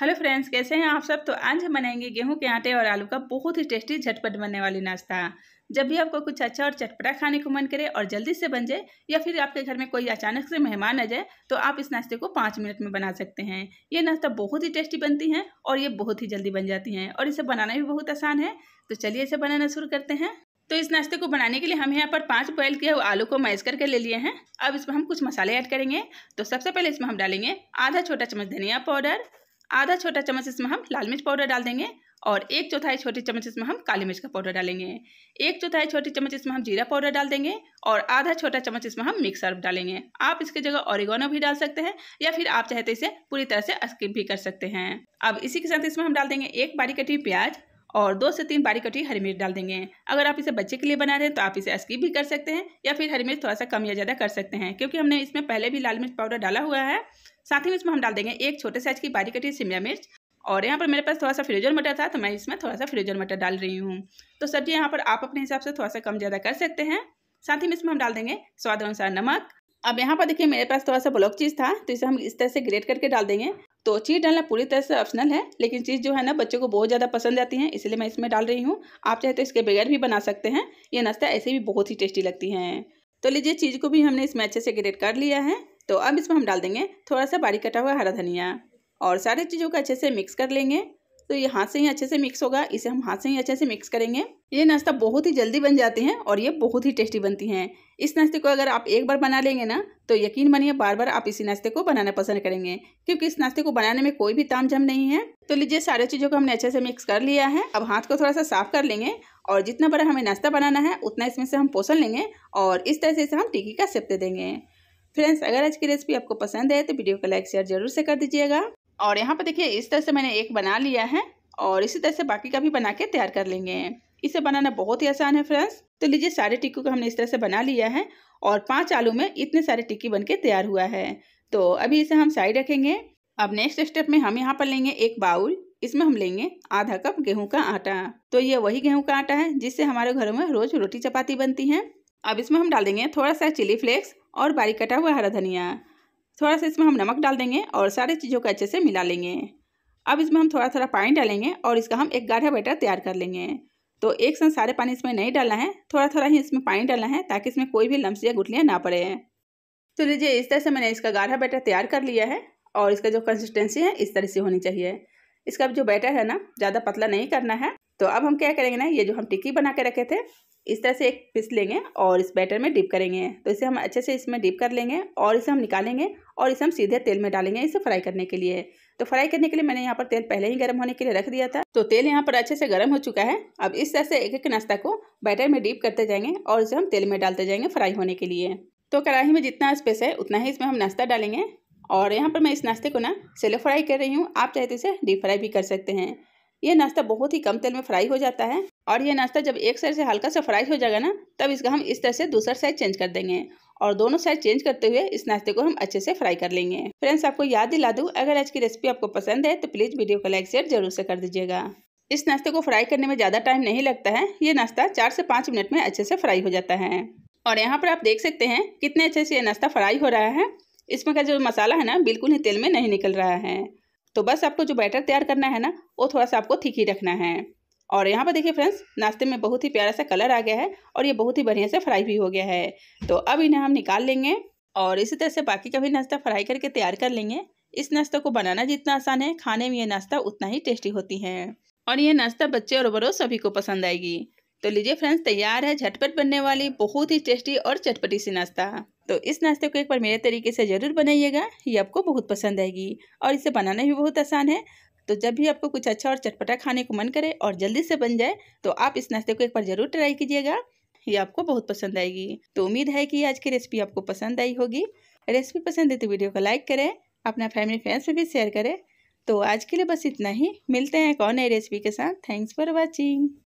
hello friends कैसे हैं आप सब तो आज हम बनाएंगे गेहूं के आटे और आलू का बहुत ही टेस्टी झटपट बनने वाली नाश्ता जब भी आपको कुछ अच्छा और चटपटा खाने को मन करे और जल्दी से बन जाए या फिर आपके घर में कोई अचानक से मेहमान आ जाए तो आप इस नाश्ते को पाँच मिनट में बना सकते हैं ये नाश्ता बहुत ही टेस्टी बनती है और ये बहुत ही जल्दी बन जाती हैं और इसे बनाना भी बहुत आसान है तो चलिए इसे बनाना शुरू करते हैं तो इस नाश्ते को बनाने के लिए हम यहाँ पर पाँच बॉयल किए हुए आलू को मैश करके ले लिए हैं अब इसमें हम कुछ मसाले ऐड करेंगे तो सबसे पहले इसमें हम डालेंगे आधा छोटा चम्मच धनिया पाउडर आधा छोटा चम्मच इसमें हम लाल मिर्च पाउडर डाल देंगे और एक चौथाई छोटी चम्मच इसमें हम काली मिर्च का पाउडर डालेंगे एक चौथाई छोटी चम्मच इसमें हम जीरा पाउडर डाल देंगे और आधा छोटा चम्मच इसमें हम मिक्स डालेंगे आप इसके जगह ओरिगोनो भी डाल सकते हैं या फिर आप चाहते तो इसे पूरी तरह से स्किप भी कर सकते हैं अब इसी के साथ इसमें हम डाल देंगे एक बारी कटी प्याज और दो से तीन बारीक कटी हरी मिर्च डाल देंगे अगर आप इसे बच्चे के लिए बना रहे हैं तो आप इसे स्कीप भी कर सकते हैं या फिर हरी मिर्च थोड़ा सा कम या ज़्यादा कर सकते हैं क्योंकि हमने इसमें पहले भी लाल मिर्च पाउडर डाला हुआ है साथ ही में इसमें हम डाल देंगे एक छोटे साइज की बारीक कटी शिमला मिर्च और यहाँ पर मेरे पास थोड़ा सा फ्रिजर मटर था तो मैं इसमें थोड़ा सा फ्रिजर मटर डाल रही हूँ तो सब्जी यहाँ पर आप अपने हिसाब से थोड़ा सा कम ज़्यादा कर सकते हैं साथ ही में इसमें हम डाल देंगे स्वाद अनुसार नमक अब यहाँ पर देखिए मेरे पास थोड़ा सा ब्लॉक चीज़ था तो इसे हम इस तरह से ग्रेट करके डाल देंगे तो चीज़ डालना पूरी तरह से ऑप्शनल है लेकिन चीज़ जो है ना बच्चों को बहुत ज़्यादा पसंद आती है इसलिए मैं इसमें डाल रही हूँ आप चाहे तो इसके बगैर भी बना सकते हैं ये नाश्ता ऐसे भी बहुत ही टेस्टी लगती हैं तो लीजिए चीज़ को भी हमने इसमें अच्छे से ग्रेट कर लिया है तो अब इसमें हम डाल देंगे थोड़ा सा बारीक कटा हुआ हरा धनिया और सारी चीज़ों को अच्छे से मिक्स कर लेंगे तो ये हाथ से ही अच्छे से मिक्स होगा इसे हम हाथ से ही अच्छे से मिक्स करेंगे ये नाश्ता बहुत ही जल्दी बन जाते हैं और ये बहुत ही टेस्टी बनती हैं इस नाश्ते को अगर आप एक बार बना लेंगे ना तो यकीन मानिए बार बार आप इसी नाश्ते को बनाना पसंद करेंगे क्योंकि इस नाश्ते को बनाने में कोई भी तामझाम नहीं है तो लीजिए सारे चीज़ों को हमने अच्छे से मिक्स कर लिया है अब हाथ को थोड़ा सा साफ कर लेंगे और जितना बड़ा हमें नाश्ता बनाना है उतना इसमें से हम पोषण लेंगे और इस तरह से इसे हम टिक्की का सेप दे देंगे फ्रेंड्स अगर आज की रेसिपी आपको पसंद है तो वीडियो को लाइक शेयर जरूर से कर दीजिएगा और यहाँ पर देखिए इस तरह से मैंने एक बना लिया है और इसी तरह से बाकी का भी बना के तैयार कर लेंगे इसे बनाना बहुत ही आसान है फ्रेंड्स तो लीजिए सारे टिक्कू को हमने इस तरह से बना लिया है और पांच आलू में इतने सारे टिक्की बन के तैयार हुआ है तो अभी इसे हम साइड रखेंगे अब नेक्स्ट स्टेप में हम यहाँ पर लेंगे एक बाउल इसमें हम लेंगे आधा कप गेहूं का आटा तो ये वही गेहूं का आटा है जिससे हमारे घरों में रोज रोटी चपाती बनती है अब इसमें हम डाल देंगे थोड़ा सा चिली फ्लेक्स और बारीक कटा हुआ हरा धनिया थोड़ा सा इसमें हम नमक डाल देंगे और सारे चीज़ों को अच्छे से मिला लेंगे अब इसमें हम थोड़ा थोड़ा पानी डालेंगे और इसका हम एक गाढ़ा बैटर तैयार कर लेंगे तो एक साथ सारे पानी इसमें नहीं डालना है थोड़ा थोड़ा ही इसमें पानी डालना है ताकि इसमें कोई भी लम्स या गुटलियाँ ना पड़े तो लीजिए इस तरह से मैंने इसका गाढ़ा बैटर तैयार कर लिया है और इसका जो कंसिस्टेंसी है इस तरह से होनी चाहिए इसका जो बैटर है ना ज़्यादा पतला नहीं करना है तो अब हम क्या करेंगे ना ये जो हम टिक्की बना के रखे थे इस तरह से एक पीस लेंगे और इस बैटर में डिप करेंगे तो इसे हम अच्छे से इसमें डिप कर लेंगे और इसे हम निकालेंगे और इसे हम सीधे तेल में डालेंगे इसे फ्राई करने के लिए तो फ्राई करने के लिए मैंने यहाँ पर तेल पहले ही गर्म होने के लिए रख दिया था तो तेल यहाँ पर अच्छे से गर्म हो चुका है अब इस तरह से एक एक नाश्ता को बैटर में डीप करते जाएंगे और इसे हम तेल में डालते जाएंगे फ्राई होने के लिए तो कढ़ाई में जितना स्पेस है उतना ही इसमें हम नाश्ता डालेंगे और यहाँ पर मैं इस नाश्ते को ना सेलो फ्राई कर रही हूँ आप चाहे तो इसे डीप फ्राई भी कर सकते हैं यह नाश्ता बहुत ही कम तेल में फ्राई हो जाता है और यह नाश्ता जब एक साइड से हल्का सा फ्राई हो जाएगा ना तब इसका हम इस तरह से दूसरा साइड चेंज कर देंगे और दोनों साइड चेंज करते हुए इस नाश्ते को हम अच्छे से फ्राई कर लेंगे फ्रेंड्स आपको याद दिला दूँ अगर आज की रेसिपी आपको पसंद है तो प्लीज़ वीडियो को लाइक शेयर जरूर से कर दीजिएगा इस नाश्ते को फ्राई करने में ज़्यादा टाइम नहीं लगता है ये नाश्ता चार से पाँच मिनट में अच्छे से फ्राई हो जाता है और यहाँ पर आप देख सकते हैं कितने अच्छे से ये नाश्ता फ्राई हो रहा है इसमें का जो मसाला है ना बिल्कुल ही तेल में नहीं निकल रहा है तो बस आपको जो बैटर तैयार करना है ना वो थोड़ा सा आपको ठीक ही रखना है और यहाँ पर देखिए फ्रेंड्स नाश्ते में बहुत ही प्यारा सा कलर आ गया है और ये बहुत ही बढ़िया से फ्राई भी हो गया है तो अब इन्हें हम निकाल लेंगे और इसी तरह से बाकी का भी नाश्ता फ्राई करके तैयार कर लेंगे इस नाश्ता को बनाना जितना आसान है खाने में ये नाश्ता उतना ही टेस्टी होती है और ये नाश्ता बच्चे और बड़ों सभी को पसंद आएगी तो लीजिए फ्रेंड्स तैयार है झटपट बनने वाली बहुत ही टेस्टी और चटपटी सी नाश्ता तो इस नाश्ते को एक बार मेरे तरीके से ज़रूर बनाइएगा ये आपको बहुत पसंद आएगी और इसे बनाना भी बहुत आसान है तो जब भी आपको कुछ अच्छा और चटपटा खाने को मन करे और जल्दी से बन जाए तो आप इस नाश्ते को एक बार ज़रूर ट्राई कीजिएगा ये आपको बहुत पसंद आएगी तो उम्मीद है कि आज की रेसिपी आपको पसंद आई होगी रेसिपी पसंद है तो वीडियो को लाइक करें अपना फैमिली फ्रेंड्स में भी शेयर करें तो आज के लिए बस इतना ही मिलते हैं कौन नई रेसिपी के साथ थैंक्स फॉर वॉचिंग